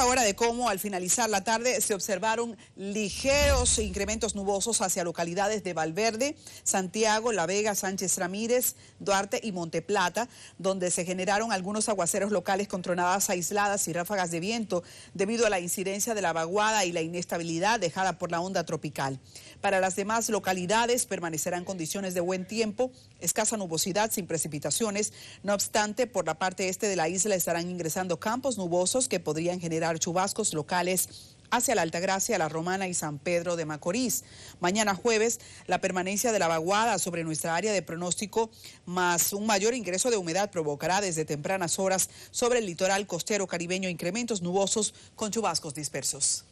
Ahora de cómo al finalizar la tarde se observaron ligeros incrementos nubosos hacia localidades de Valverde, Santiago, La Vega, Sánchez Ramírez, Duarte y Monteplata, donde se generaron algunos aguaceros locales con tronadas aisladas y ráfagas de viento debido a la incidencia de la vaguada y la inestabilidad dejada por la onda tropical. Para las demás localidades permanecerán condiciones de buen tiempo, escasa nubosidad sin precipitaciones. No obstante, por la parte este de la isla estarán ingresando campos nubosos que podrían generar chubascos locales hacia la Altagracia, la Romana y San Pedro de Macorís. Mañana jueves, la permanencia de la vaguada sobre nuestra área de pronóstico, más un mayor ingreso de humedad, provocará desde tempranas horas sobre el litoral costero caribeño incrementos nubosos con chubascos dispersos.